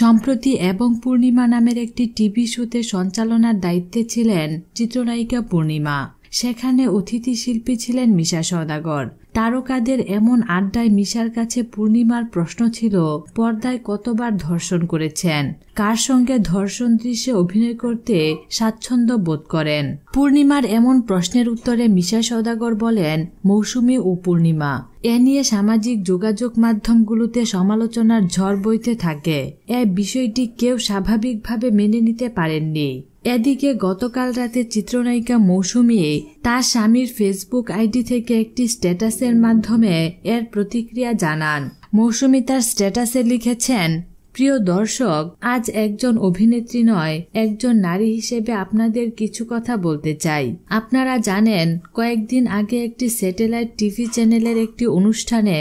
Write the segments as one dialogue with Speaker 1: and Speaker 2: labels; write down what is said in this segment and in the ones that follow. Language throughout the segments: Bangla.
Speaker 1: সম্প্রতি এবং পূর্ণিমা নামের একটি টিভি শোতে সঞ্চালনার দায়িত্বে ছিলেন চিত্রনায়িকা পূর্ণিমা সেখানে অতিথি শিল্পী ছিলেন মিশা সওদাগর তারকাদের এমন আড্ডায় মিশার কাছে পূর্ণিমার প্রশ্ন ছিল পর্দায় কতবার ধর্ষণ করেছেন কার সঙ্গে ধর্ষণ দৃশ্যে অভিনয় করতে স্বাচ্ছন্দ্য বোধ করেন পূর্ণিমার এমন প্রশ্নের উত্তরে মিশা সওদাগর বলেন মৌসুমি ও পূর্ণিমা এ নিয়ে সামাজিক যোগাযোগ মাধ্যমগুলোতে সমালোচনার ঝড় বইতে থাকে এ বিষয়টি কেউ স্বাভাবিকভাবে মেনে নিতে পারেননি এদিকে গতকাল রাতে চিত্রনায়িকা মৌসুমী তার স্বামীর ফেসবুক আইডি থেকে একটি স্ট্যাটাসের মাধ্যমে এর প্রতিক্রিয়া জানান মৌসুমী তার স্ট্যাটাসে লিখেছেন প্রিয় দর্শক আজ একজন অভিনেত্রী নয় একজন নারী হিসেবে আপনাদের কিছু কথা বলতে চাই আপনারা জানেন কয়েকদিন আগে একটি স্যাটেলাইট টিভি চ্যানেলের একটি অনুষ্ঠানে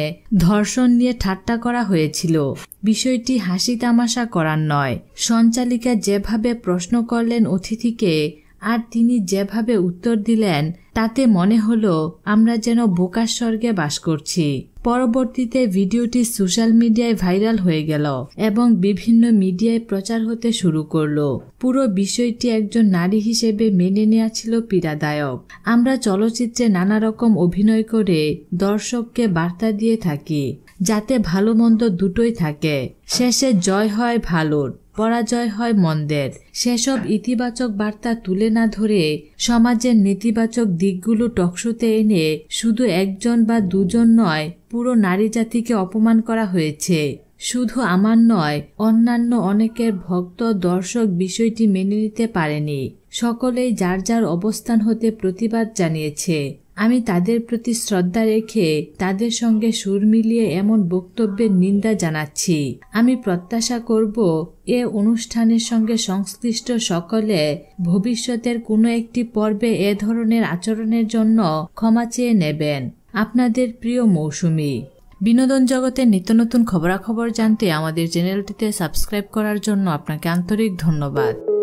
Speaker 1: ধর্ষণ নিয়ে ঠাট্টা করা হয়েছিল বিষয়টি হাসি তামাশা করার নয় সঞ্চালিকা যেভাবে প্রশ্ন করলেন অতিথিকে আর তিনি যেভাবে উত্তর দিলেন তাতে মনে হলো আমরা যেন বোকার স্বর্গে বাস করছি পরবর্তীতে ভিডিওটি সোশ্যাল মিডিয়ায় ভাইরাল হয়ে গেল এবং বিভিন্ন মিডিয়ায় প্রচার হতে শুরু করলো পুরো বিষয়টি একজন নারী হিসেবে মেনে নেওয়া ছিল পীড়াদায়ক আমরা চলচ্চিত্রে নানা রকম অভিনয় করে দর্শককে বার্তা দিয়ে থাকি যাতে ভালো মন্দ দুটোই থাকে শেষে জয় হয় ভালোর পরাজয় হয় মন্দের সেসব ইতিবাচক বার্তা তুলে না ধরে সমাজের নেতিবাচক দিকগুলো টকশোতে এনে শুধু একজন বা দুজন নয় পুরো নারী জাতিকে অপমান করা হয়েছে শুধু আমার নয় অন্যান্য অনেকের ভক্ত দর্শক বিষয়টি মেনে নিতে পারেনি সকলেই যার যার অবস্থান হতে প্রতিবাদ জানিয়েছে আমি তাদের প্রতি শ্রদ্ধা রেখে তাদের সঙ্গে সুর মিলিয়ে এমন বক্তব্যের নিন্দা জানাচ্ছি আমি প্রত্যাশা করব এ অনুষ্ঠানের সঙ্গে সংশ্লিষ্ট সকলে ভবিষ্যতের কোনো একটি পর্বে এ ধরনের আচরণের জন্য ক্ষমা চেয়ে নেবেন আপনাদের প্রিয় মৌসুমি বিনোদন জগতের নিত্য নতুন খবরাখবর জানতে আমাদের চ্যানেলটিতে সাবস্ক্রাইব করার জন্য আপনাকে আন্তরিক ধন্যবাদ